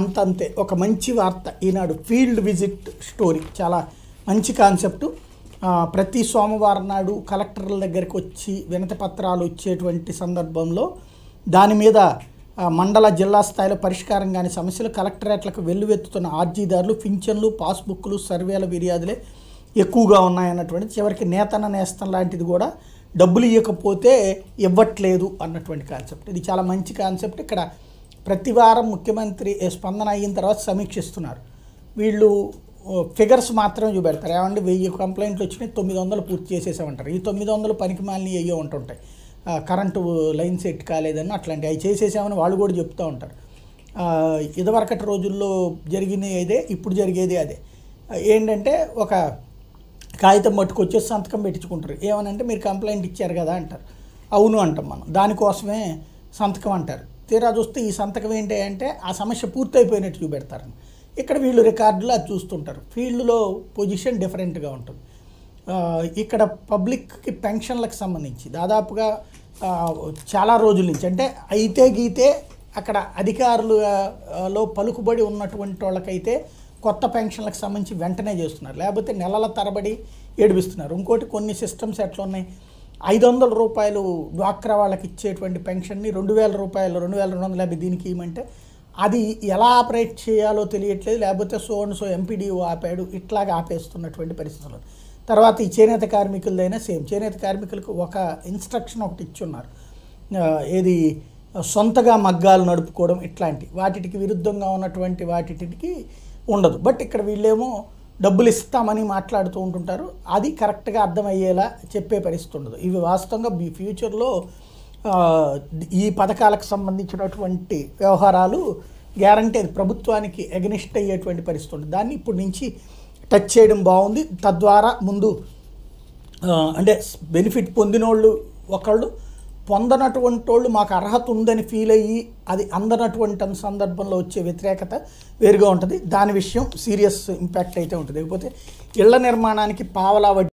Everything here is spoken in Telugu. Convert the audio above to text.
అంతంతే ఒక మంచి వార్త ఈనాడు ఫీల్డ్ విజిట్ స్టోరీ చాలా మంచి కాన్సెప్టు ప్రతి సోమవారం నాడు కలెక్టర్ల దగ్గరికి వచ్చి వినత పత్రాలు ఇచ్చేటువంటి సందర్భంలో దాని మీద మండల జిల్లా స్థాయిలో పరిష్కారం కాని సమస్యలు కలెక్టరేట్లకు వెల్లువెత్తుతున్న ఆర్జీదారులు పింఛన్లు పాస్బుక్లు సర్వేల ఫిర్యాదులే ఎక్కువగా ఉన్నాయన్నటువంటి చివరికి నేతన నేస్తం లాంటిది కూడా డబ్బులు ఇవ్వకపోతే ఇవ్వట్లేదు అన్నటువంటి కాన్సెప్ట్ ఇది చాలా మంచి కాన్సెప్ట్ ఇక్కడ ప్రతి వారం ముఖ్యమంత్రి స్పందన అయిన తర్వాత సమీక్షిస్తున్నారు వీళ్ళు ఫిగర్స్ మాత్రం చూపెడతారు ఏమంటే వెయ్యి కంప్లైంట్లు వచ్చినాయి తొమ్మిది వందలు పూర్తి చేసేసామంటారు ఈ తొమ్మిది వందలు పనికి మాలిని అయ్యో ఉంటుంటాయి కరెంటు లైన్ సెట్ కాలేదని అట్లాంటివి అవి చేసేసామని వాళ్ళు కూడా చెప్తూ ఉంటారు ఇదివరకటి రోజుల్లో జరిగినదే ఇప్పుడు జరిగేది అదే ఏంటంటే ఒక కాగితం పట్టుకొచ్చి సంతకం పెట్టించుకుంటారు ఏమనంటే మీరు కంప్లైంట్ ఇచ్చారు కదా అంటారు అవును అంటాం మనం దానికోసమే సంతకం అంటారు తీరా చూస్తే ఈ సంతకం ఏంటి అంటే ఆ సమస్య పూర్తయిపోయినట్టు చూపెడతారు ఇక్కడ వీళ్ళు రికార్డులు అది చూస్తుంటారు ఫీల్డ్లో పొజిషన్ డిఫరెంట్గా ఉంటుంది ఇక్కడ పబ్లిక్కి పెన్షన్లకు సంబంధించి దాదాపుగా చాలా రోజుల నుంచి అంటే అయితే గీతే అక్కడ అధికారులలో పలుకుబడి ఉన్నటువంటి వాళ్ళకైతే కొత్త పెన్షన్లకు సంబంధించి వెంటనే చేస్తున్నారు లేకపోతే నెలల తరబడి ఏడిపిస్తున్నారు ఇంకోటి కొన్ని సిస్టమ్స్ ఎట్లా ఉన్నాయి ఐదు వందల రూపాయలు డ్వాక్రా వాళ్ళకి ఇచ్చేటువంటి పెన్షన్ని రెండు వేల రూపాయలు రెండు వేల రెండు వందల యాభై దీనికి ఇవ్వమంటే అది ఎలా ఆపరేట్ చేయాలో తెలియట్లేదు లేకపోతే సో అండ్ సో ఎంపీడీఓ ఆపాడు ఇట్లాగా ఆపేస్తున్నటువంటి పరిస్థితులు తర్వాత ఈ చేనేత కార్మికులదైనా సేమ్ చేనేత కార్మికులకు ఒక ఇన్స్ట్రక్షన్ ఒకటి ఇచ్చున్నారు ఏది సొంతగా మగ్గాలు నడుపుకోవడం ఇట్లాంటి వాటికి విరుద్ధంగా ఉన్నటువంటి వాటికి ఉండదు బట్ ఇక్కడ వీళ్ళేమో డబ్బులు ఇస్తామని మాట్లాడుతూ ఉంటుంటారు అది కరెక్ట్గా అర్థమయ్యేలా చెప్పే పరిస్థితి ఉండదు ఇవి వాస్తవంగా మీ ఫ్యూచర్లో ఈ పథకాలకు సంబంధించినటువంటి వ్యవహారాలు గ్యారంటీ అది ప్రభుత్వానికి ఎగనిస్ట్ అయ్యేటువంటి పరిస్థితి ఉంటుంది దాన్ని ఇప్పటి నుంచి టచ్ చేయడం బాగుంది తద్వారా ముందు అంటే బెనిఫిట్ పొందినోళ్ళు ఒకళ్ళు పొందనటువంటి వాళ్ళు మాకు అర్హత ఉందని ఫీల్ అయ్యి అది అందనటువంటి సందర్భంలో వచ్చే వ్యతిరేకత వేరుగా ఉంటుంది దాని విషయం సీరియస్ ఇంపాక్ట్ అయితే ఉంటుంది లేకపోతే ఇళ్ల నిర్మాణానికి పావలా